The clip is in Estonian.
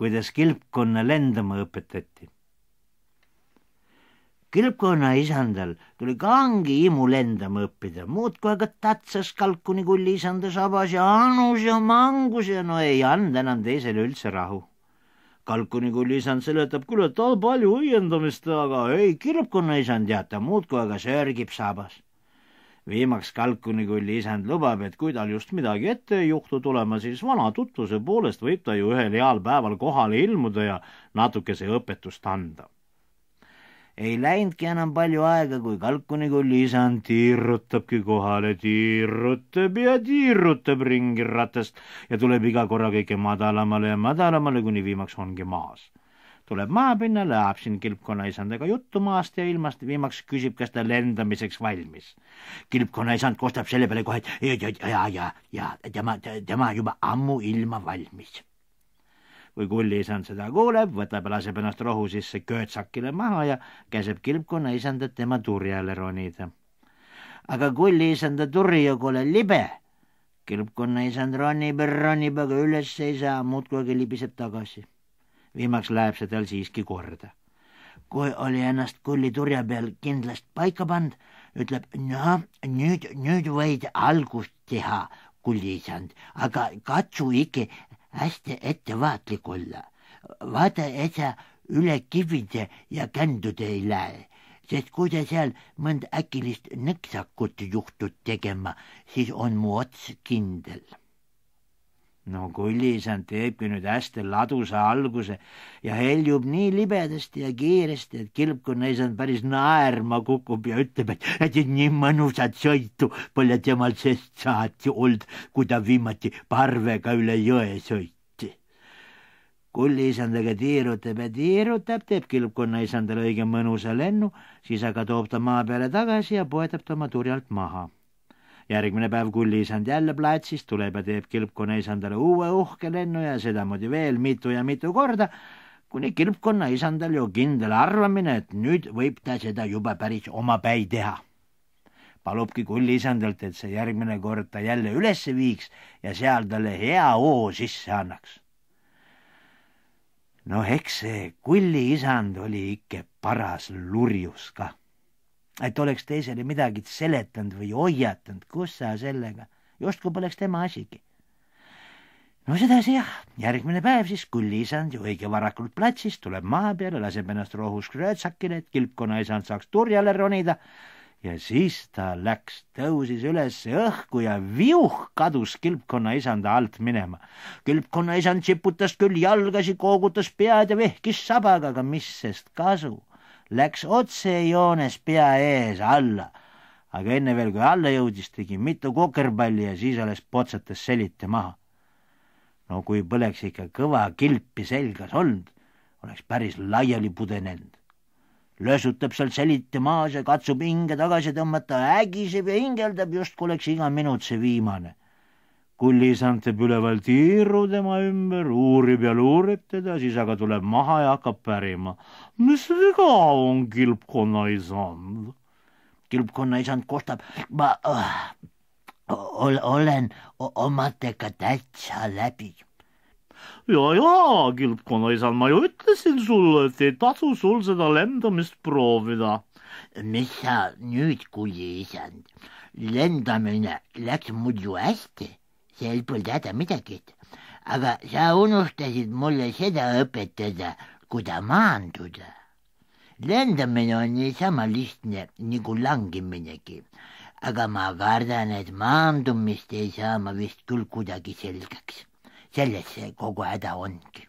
kuidas kilpkonna lendama õpetati. kilpkonna isandal tuli kangi imu lendama õppida, muudkui aga tatsas kalkuni kulli isanda sabas ja anus ja mangus ja no ei anda enam teisele üldse rahu kalkunikulli isand seletab küll, et tal palju õiendamist, aga ei, kirpkonna isand jah, ta muudkui aga sörgib sabas viimaks Kalkuni küll isand lubab, et kui tal just midagi ette ei juhtu tulema, siis vana tutvuse poolest võib ta ju ühel heal päeval kohale ilmuda ja natukese õpetust anda ei läinudki enam palju aega, kui Kalkuni kulli isand tiirutabki kohale, tiirutab ja tiirutab ringi ratast ja tuleb iga korra kõike madalamale ja madalamale, kuni viimaks ongi maas tuleb maapinnale, ajab siin kilpkonnaisandaga juttu maast ja ilmast, viimaks küsib, kas ta lendamiseks valmis. kilpkonnaisand kostab selle peale kohe, et ja, ja, ja, ja tema, tema juba ammuilma valmis kui kulliisand seda kuuleb, võtab ja laseb ennast rohu sisse köötsakile maha ja käseb kilpkonnaisandat tema turjale ronida. aga kulliisanda turi ju kole libe. kilpkonnaisand ronib ja ronib, aga üles ei saa, muudkui aga libiseb tagasi viimaks läheb see tal siiski korda. kui oli ennast kulliturja peal kindlast paika pannud, ütleb, no nüüd, nüüd võid algust teha, kullisand, aga katsu ikka hästi ettevaatlik olla. vaata, et sa üle kivide ja kändude ei lähe, sest kui sa seal mõnda äkilist nõksakut juhtud tegema, siis on mu ots kindel no kullisand teebki nüüd hästi ladusa alguse ja heljub nii libedasti ja kiiresti, et kilpkonnaisand päris naerma kukub ja ütleb, et, et nii mõnusat sõitu pole temal sest saati olnud, kui ta viimati parvega üle jõe sõitis kulliisand aga tiirutab ja tiirutab, teeb kilpkonnaisandale õige mõnusa lennu, siis aga toob ta maa peale tagasi ja poetab ta oma turjalt maha järgmine päev kulliisand jälle platsis, tuleb ja teeb kilpkonna isandale uue uhke lennu ja sedamoodi veel mitu ja mitu korda, kuni kilpkonna isandal ju kindel arvamine, et nüüd võib ta seda juba päris omapäi teha. palubki kulliisandalt, et see järgmine kord ta jälle üles viiks ja seal talle hea hoo sisse annaks noh, eks see kulliisand oli ikka paras lurjus kah et oleks teisele midagi seletanud või hoiatanud, kus sa sellega, justkui poleks tema asigi. no sedasi jah, järgmine päev siis, kui lisand ju õige varakult platsist tuleb maa peale, laseb ennast rohus kröötsakile, et kilpkonnaisand saaks turjale ronida ja siis ta läks, tõusis üles õhku ja viuh kadus kilpkonnaisanda alt minema. kilpkonnaisand siputas küll jalgasi, koogutas pead ja vehkis sabaga, aga mis sest kasu läks otsejoones pea ees alla. aga enne veel, kui alla jõudis, tegi mitu kokerpalli ja siis alles potsatas selite maha. no kui poleks ikka kõva kilpi selgas olnud, oleks päris laiali pudenenud. lösutab seal selite maas ja katsub hinge tagasi tõmmata, ägiseb ja hingeldab, justkui oleks iga minut see viimane kullisand teeb üleval tiiru tema ümber, uurib ja luurib teda, siis aga tuleb maha ja hakkab pärima. mis viga on kilpkonnaisand? kilpkonnaisand kostab, ma äh, ol, olen omadega täitsa läbi ja, ja, kilpkonnaisand, ma ju ütlesin sulle, et ei tasu sul seda lendamist proovida. mis sa nüüd, kulliisand, lendamine läks muidu hästi see ei põldada midagi. aga sa unustasid mulle seda õpetada, kuida maanduda. lendamine on niisama lihtne nagu langeminegi, aga ma kardan, et maandumist ei saa ma vist küll kuidagi selgeks. selles see kogu häda ongi.